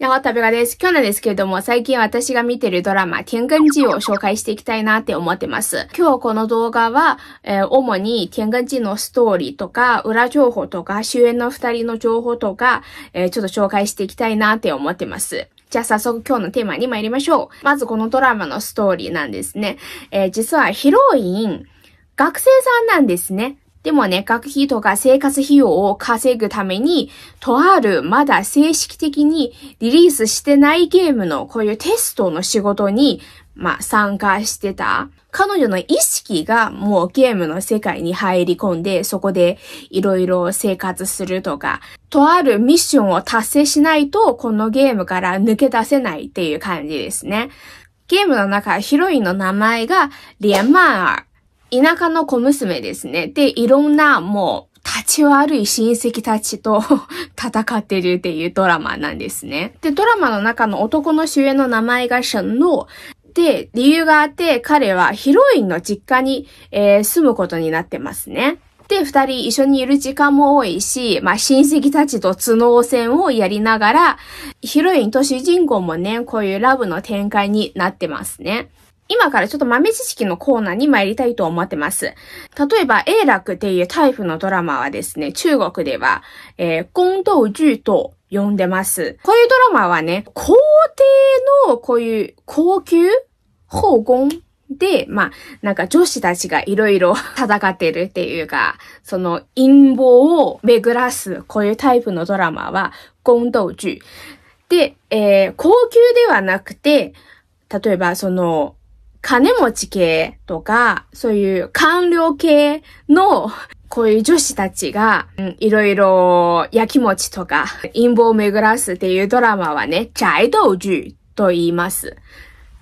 やはたべがです。今日なんですけれども、最近私が見てるドラマ、天根寺を紹介していきたいなって思ってます。今日この動画は、えー、主に天根寺のストーリーとか、裏情報とか、主演の二人の情報とか、えー、ちょっと紹介していきたいなって思ってます。じゃあ早速今日のテーマに参りましょう。まずこのドラマのストーリーなんですね。えー、実はヒロイン、学生さんなんですね。でもね、学費とか生活費用を稼ぐために、とあるまだ正式的にリリースしてないゲームのこういうテストの仕事に、まあ、参加してた。彼女の意識がもうゲームの世界に入り込んで、そこでいろいろ生活するとか、とあるミッションを達成しないと、このゲームから抜け出せないっていう感じですね。ゲームの中、ヒロインの名前がリアマー。田舎の小娘ですね。で、いろんなもう、立ち悪い親戚たちと 戦ってるっていうドラマなんですね。で、ドラマの中の男の主演の名前がシャンの、で、理由があって、彼はヒロインの実家に、えー、住むことになってますね。で、二人一緒にいる時間も多いし、まあ、親戚たちと頭脳戦をやりながら、ヒロインと主人公もね、こういうラブの展開になってますね。今からちょっと豆知識のコーナーに参りたいと思ってます。例えば、永楽っていうタイプのドラマはですね、中国では、えー、公道獣と呼んでます。こういうドラマはね、皇帝のこういう高級宝言で、まあ、なんか女子たちがいろいろ 戦ってるっていうか、その陰謀を巡らす、こういうタイプのドラマは、公道獣。で、えー、高級ではなくて、例えばその、金持ち系とか、そういう官僚系の、こういう女子たちが、いろいろ、焼き餅とか、陰謀を巡らすっていうドラマはね、ウジュと言います。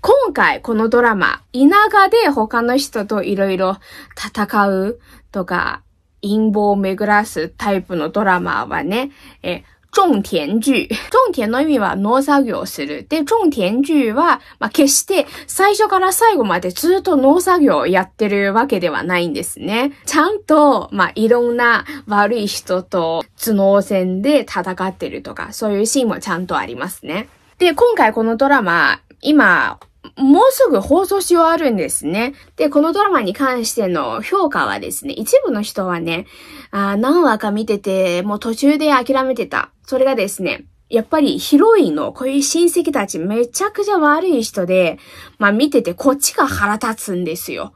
今回、このドラマ、田舎で他の人といろいろ戦うとか、陰謀を巡らすタイプのドラマはね、え種田具。種田の意味は農作業をする。で、種田具は、まあ、決して最初から最後までずっと農作業をやってるわけではないんですね。ちゃんと、まあ、いろんな悪い人と頭脳戦で戦ってるとか、そういうシーンもちゃんとありますね。で、今回このドラマ、今、もうすぐ放送し終わるんですね。で、このドラマに関しての評価はですね、一部の人はね、あ何話か見てて、もう途中で諦めてた。それがですね、やっぱりヒロインのこういう親戚たちめちゃくちゃ悪い人で、まあ見ててこっちが腹立つんですよ。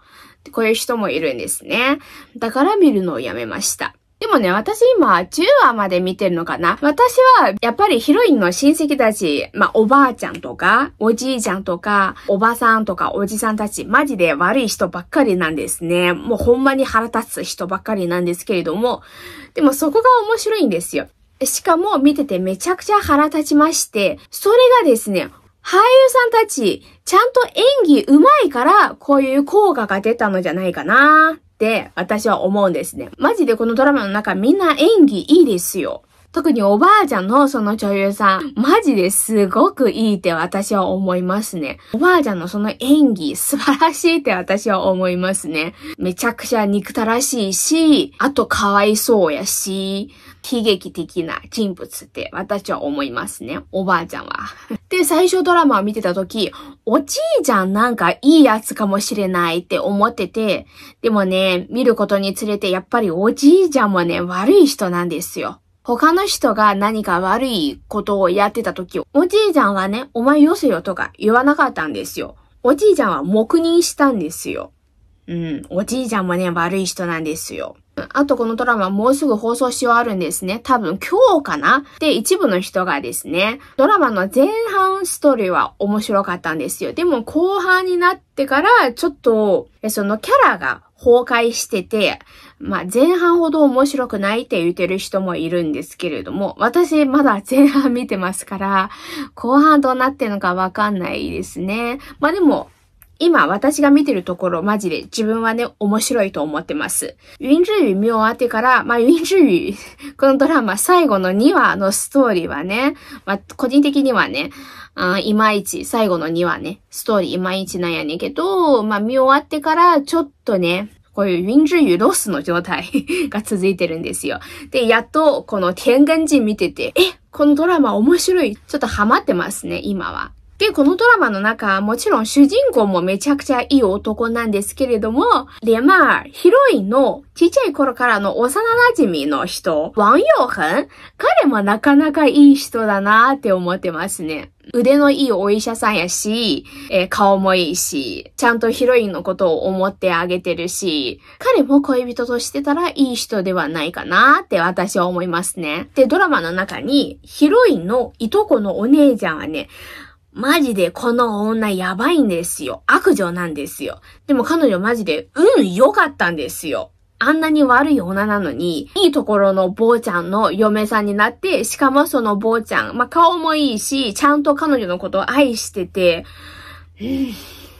こういう人もいるんですね。だから見るのをやめました。でもね、私今10話まで見てるのかな私はやっぱりヒロインの親戚たち、まあおばあちゃんとか、おじいちゃんとか、おばさんとかおじさんたち、マジで悪い人ばっかりなんですね。もうほんまに腹立つ人ばっかりなんですけれども、でもそこが面白いんですよ。しかも見ててめちゃくちゃ腹立ちまして、それがですね、俳優さんたち、ちゃんと演技上手いから、こういう効果が出たのじゃないかなって私は思うんですね。マジでこのドラマの中みんな演技いいですよ。特におばあちゃんのその女優さん、マジですごくいいって私は思いますね。おばあちゃんのその演技、素晴らしいって私は思いますね。めちゃくちゃ憎たらしいし、あとかわいそうやし、悲劇的な人物って私は思いますね。おばあちゃんは。で、最初ドラマを見てた時、おじいちゃんなんかいいやつかもしれないって思ってて、でもね、見ることにつれてやっぱりおじいちゃんもね、悪い人なんですよ。他の人が何か悪いことをやってた時、おじいちゃんはね、お前よせよとか言わなかったんですよ。おじいちゃんは黙認したんですよ。うん、おじいちゃんもね、悪い人なんですよ。あとこのドラマもうすぐ放送し終わるんですね。多分今日かなで、一部の人がですね、ドラマの前半ストーリーは面白かったんですよ。でも後半になってから、ちょっと、そのキャラが崩壊してて、まあ、前半ほど面白くないって言ってる人もいるんですけれども、私まだ前半見てますから、後半どうなってるのかわかんないですね。まあ、でも、今私が見てるところマジで自分はね、面白いと思ってます。ウィンジュイ見終わってから、まあィンジュイ、このドラマ最後の2話のストーリーはね、まあ個人的にはね、あいまいち、最後の2話ね、ストーリーいまいちなんやねんけど、まあ見終わってからちょっとね、こういう云之ユロスの状態 が続いてるんですよ。で、やっとこの天元寺見てて、えこのドラマ面白い。ちょっとハマってますね、今は。で、このドラマの中、もちろん主人公もめちゃくちゃいい男なんですけれども、レマー、ヒロインのちっちゃい頃からの幼馴染の人、ワンヨーヘン、彼もなかなかいい人だなーって思ってますね。腕のいいお医者さんやし、えー、顔もいいし、ちゃんとヒロインのことを思ってあげてるし、彼も恋人としてたらいい人ではないかなって私は思いますね。で、ドラマの中に、ヒロインのいとこのお姉ちゃんはね、マジでこの女やばいんですよ。悪女なんですよ。でも彼女マジで運良かったんですよ。あんなに悪い女なのに、いいところの坊ちゃんの嫁さんになって、しかもその坊ちゃん、まあ、顔もいいし、ちゃんと彼女のことを愛してて、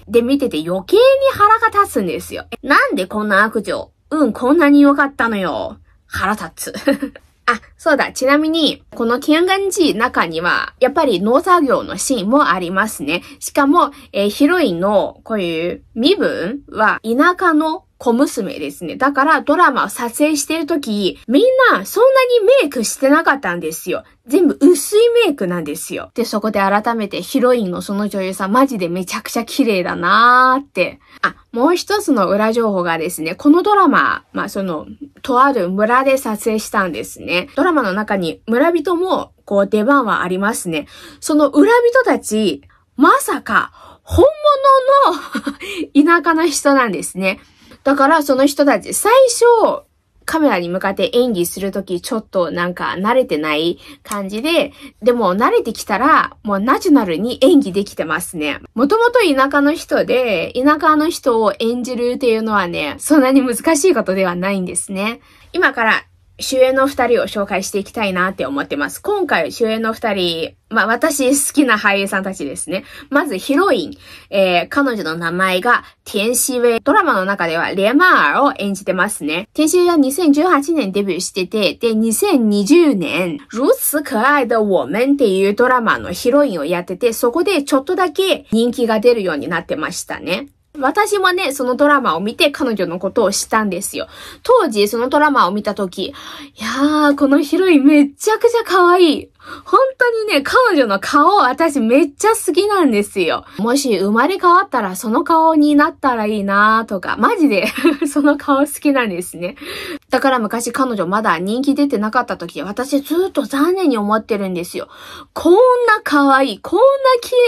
で、見てて余計に腹が立つんですよ。なんでこんな悪女うん、こんなに良かったのよ。腹立つ。あ、そうだ。ちなみに、この天眼寺中には、やっぱり農作業のシーンもありますね。しかも、えー、ヒロインの、こういう身分は、田舎の小娘ですね。だからドラマを撮影してるとき、みんなそんなにメイクしてなかったんですよ。全部薄いメイクなんですよ。で、そこで改めてヒロインのその女優さんマジでめちゃくちゃ綺麗だなーって。あ、もう一つの裏情報がですね、このドラマ、まあその、とある村で撮影したんですね。ドラマの中に村人もこう出番はありますね。その裏人たち、まさか本物の 田舎の人なんですね。だからその人たち、最初、カメラに向かって演技するとき、ちょっとなんか慣れてない感じで、でも慣れてきたら、もうナチュラルに演技できてますね。もともと田舎の人で、田舎の人を演じるっていうのはね、そんなに難しいことではないんですね。今から主演の二人を紹介していきたいなって思ってます。今回主演の二人、まあ私好きな俳優さんたちですね。まずヒロイン、えー、彼女の名前が天使ウェイ。ドラマの中ではレマーを演じてますね。天使ウェイは2018年デビューしてて、で、2020年、如此可愛的我们っていうドラマのヒロインをやってて、そこでちょっとだけ人気が出るようになってましたね。私もね、そのドラマを見て彼女のことをしたんですよ。当時、そのドラマを見たとき、いやー、このヒロインめちゃくちゃ可愛い。本当にね、彼女の顔私めっちゃ好きなんですよ。もし生まれ変わったらその顔になったらいいなーとか、マジで その顔好きなんですね。だから昔彼女まだ人気出てなかった時、私ずっと残念に思ってるんですよ。こんな可愛い、こんな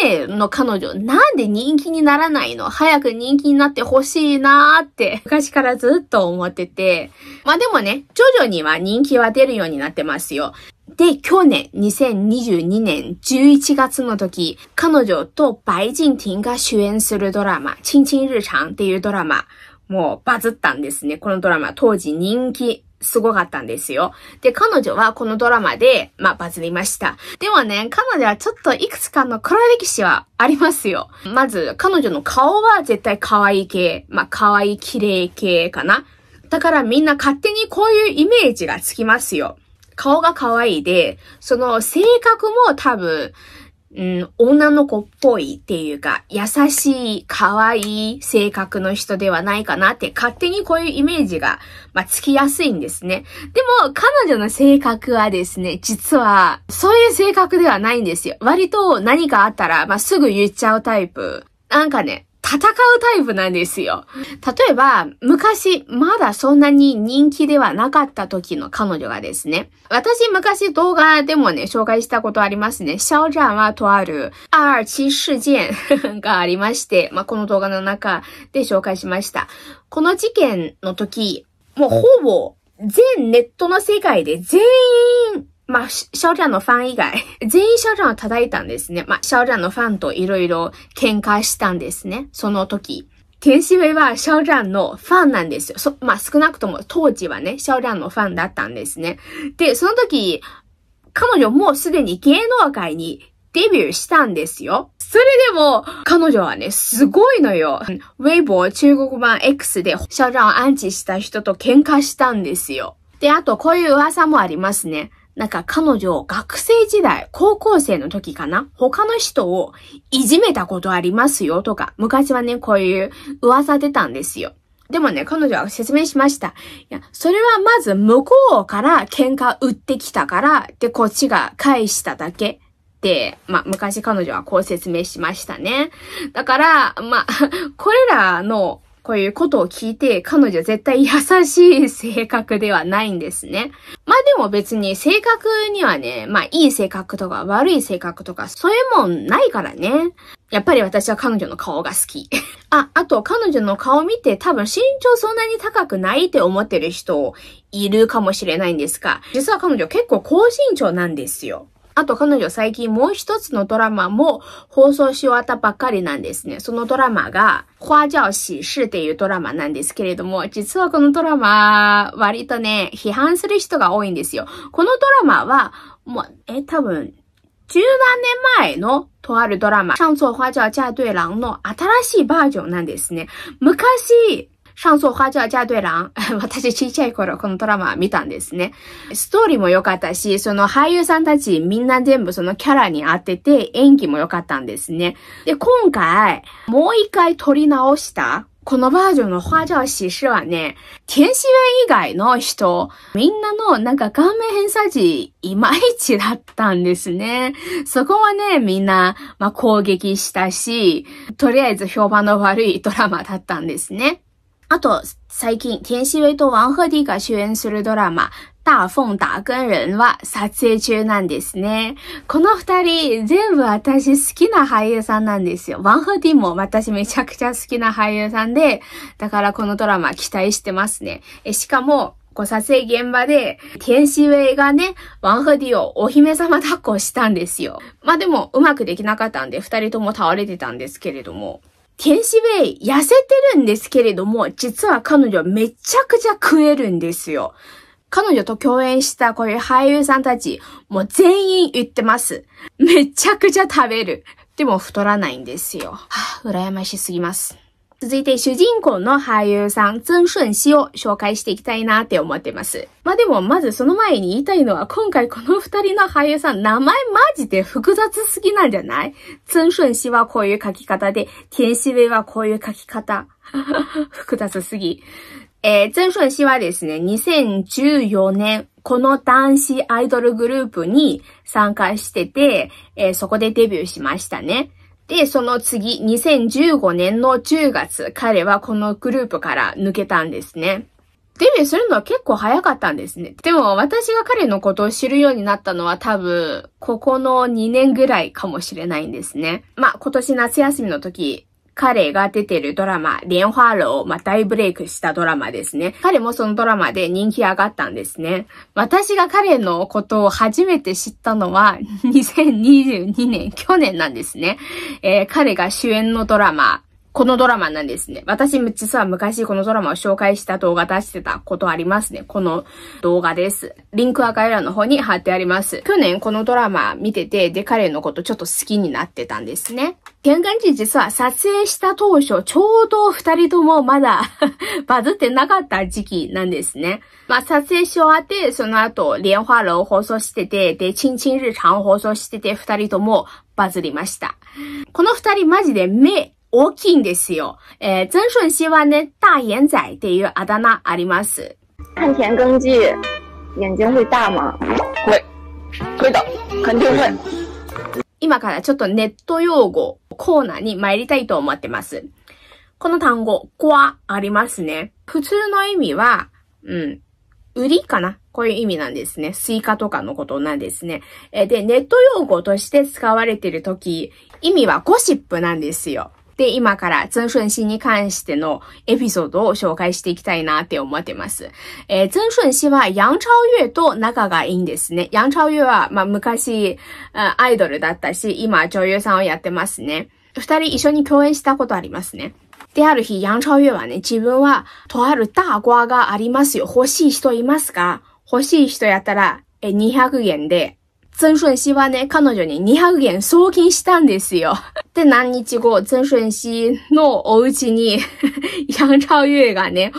綺麗の彼女、なんで人気にならないの早く人気になってほしいなーって、昔からずっと思ってて。まあでもね、徐々には人気は出るようになってますよ。で、去年2022年11月の時、彼女と白ィンが主演するドラマ、チンチン日常っていうドラマ、もうバズったんですね。このドラマ、当時人気すごかったんですよ。で、彼女はこのドラマで、まあ、バズりました。でもね、彼女はちょっといくつかの黒歴史はありますよ。まず、彼女の顔は絶対可愛い系。まあ、可愛い綺麗系かな。だからみんな勝手にこういうイメージがつきますよ。顔が可愛いで、その性格も多分、うん、女の子っぽいっていうか、優しい、可愛い性格の人ではないかなって、勝手にこういうイメージが、まあ、つきやすいんですね。でも、彼女の性格はですね、実は、そういう性格ではないんですよ。割と何かあったら、まあ、すぐ言っちゃうタイプ。なんかね、戦うタイプなんですよ。例えば、昔、まだそんなに人気ではなかった時の彼女がですね、私昔動画でもね、紹介したことありますね。シャオジャンはとある r 7事件 がありまして、まあ、この動画の中で紹介しました。この事件の時、もうほぼ全ネットの世界で全員まあ、肖战のファン以外、全員肖战を叩いたんですね。まあ、肖战のファンといろいろ喧嘩したんですね。その時。天使ウェイはシャのファンなんですよ。そ、まあ、少なくとも当時はね、シャのファンだったんですね。で、その時、彼女もうすでに芸能界にデビューしたんですよ。それでも、彼女はね、すごいのよ。ウェイボー中国版 X でシャオランを安置した人と喧嘩したんですよ。で、あと、こういう噂もありますね。なんか彼女、学生時代、高校生の時かな他の人をいじめたことありますよとか、昔はね、こういう噂出たんですよ。でもね、彼女は説明しました。いや、それはまず向こうから喧嘩売ってきたから、で、こっちが返しただけ。で、まあ、昔彼女はこう説明しましたね。だから、まあ、これらのこういうことを聞いて、彼女絶対優しい性格ではないんですね。まあでも別に性格にはね、まあいい性格とか悪い性格とかそういうもんないからね。やっぱり私は彼女の顔が好き。あ、あと彼女の顔見て多分身長そんなに高くないって思ってる人いるかもしれないんですが、実は彼女結構高身長なんですよ。あと彼女最近もう一つのドラマも放送し終わったばっかりなんですね。そのドラマが、花椒喜事っていうドラマなんですけれども、実はこのドラマ、割とね、批判する人が多いんですよ。このドラマは、もう、え、多分、十何年前のとあるドラマ、上座花椒嫁对郎の新しいバージョンなんですね。昔、シャンソンハジャージャードエラン。私ちっちゃい頃このドラマ見たんですね。ストーリーも良かったし、その俳優さんたちみんな全部そのキャラに当てて演技も良かったんですね。で、今回、もう一回撮り直したこのバージョンの花椒騎士はね、天使面以外の人、みんなのなんか顔面偏差値いまいちだったんですね。そこはね、みんな、まあ、攻撃したし、とりあえず評判の悪いドラマだったんですね。あと、最近、天使ウとワンーディが主演するドラマ、大凤打根人は撮影中なんですね。この二人、全部私好きな俳優さんなんですよ。ワンーディも私めちゃくちゃ好きな俳優さんで、だからこのドラマ期待してますね。えしかも、撮影現場で、天使ウェイがね、ワンフディをお姫様抱っこしたんですよ。まあでも、うまくできなかったんで、二人とも倒れてたんですけれども。天使ベイ痩せてるんですけれども、実は彼女めちゃくちゃ食えるんですよ。彼女と共演したこういう俳優さんたち、もう全員言ってます。めちゃくちゃ食べる。でも太らないんですよ。はあ、羨ましすぎます。続いて主人公の俳優さん、曾舜氏を紹介していきたいなって思ってます。まあでも、まずその前に言いたいのは、今回この二人の俳優さん、名前マジで複雑すぎなんじゃない曾舜氏はこういう書き方で、天使上はこういう書き方。複雑すぎ。えー、曾舜氏はですね、2014年、この男子アイドルグループに参加してて、えー、そこでデビューしましたね。で、その次、2015年の10月、彼はこのグループから抜けたんですね。デビューするのは結構早かったんですね。でも私が彼のことを知るようになったのは多分、ここの2年ぐらいかもしれないんですね。まあ、今年夏休みの時、彼が出てるドラマ、蓮花ーまを大ブレイクしたドラマですね。彼もそのドラマで人気上がったんですね。私が彼のことを初めて知ったのは、2022 年、去年なんですね。えー、彼が主演のドラマ、このドラマなんですね。私、も実は昔このドラマを紹介した動画出してたことありますね。この動画です。リンクは概要欄の方に貼ってあります。去年このドラマ見てて、で、彼のことちょっと好きになってたんですね。玄関地実は撮影した当初、ちょうど二人ともまだ バズってなかった時期なんですね。まあ、撮影し終わって、その後、蓮花楼放送してて、で、チンチン日常放送してて、二人ともバズりました。この二人マジで目大きいんですよ。えー、曾舜晞はね、大眼仔っていうあだ名あります。看田耕眼睛会大吗？会。会的。肯定会。今からちょっとネット用語コーナーに参りたいと思ってます。この単語、わありますね。普通の意味は、うん、売りかなこういう意味なんですね。スイカとかのことなんですね。えで、ネット用語として使われているとき、意味はゴシップなんですよ。で、今からツンシュンシに関してのエピソードを紹介していきたいなって思ってます。えー、ツンシュンシはヤンチャオユエと仲がいいんですね。ヤンチャオユエは、まあ、昔、アイドルだったし、今女優さんをやってますね。二人一緒に共演したことありますね。で、ある日、ヤンチャオユエはね、自分は、とある大瓜がありますよ。欲しい人いますか欲しい人やったら、え、200元で曾舜氏はね、彼女に200元送金したんですよ。で、何日後、曾舜氏のお家に楊超越がね、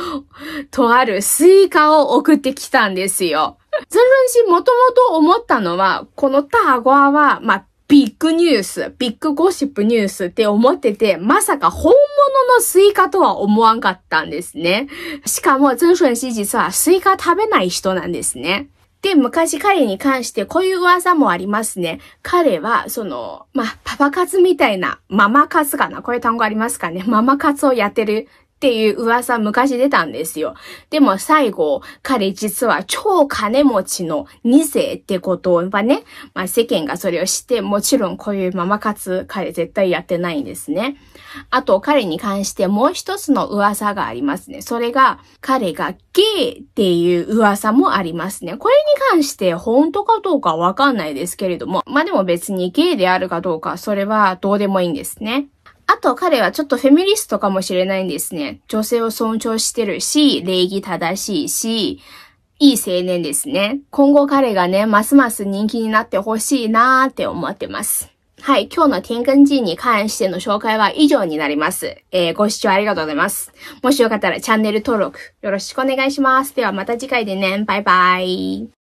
とあるスイカを送ってきたんですよ。曾舜氏。もともと思ったのは、このターゴアは、まあ、ビッグニュース、ビッグゴシップニュースって思ってて、まさか本物のスイカとは思わんかったんですね。しかも、曾舜氏、実はスイカ食べない人なんですね。で、昔彼に関してこういう噂もありますね。彼は、その、まあ、パパ活みたいな、ママ活かなこういう単語ありますかねママ活をやってるっていう噂昔出たんですよ。でも最後、彼実は超金持ちの2世ってことはね、まあ世間がそれを知って、もちろんこういうままかつ彼絶対やってないんですね。あと彼に関してもう一つの噂がありますね。それが彼がゲイっていう噂もありますね。これに関して本当かどうかわかんないですけれども、まあでも別にゲイであるかどうかそれはどうでもいいんですね。あと彼はちょっとフェミニストかもしれないんですね。女性を尊重してるし、礼儀正しいし、いい青年ですね。今後彼がね、ますます人気になってほしいなーって思ってます。はい、今日の天根寺に関しての紹介は以上になります。えー、ご視聴ありがとうございます。もしよかったらチャンネル登録よろしくお願いします。ではまた次回でね、バイバイ。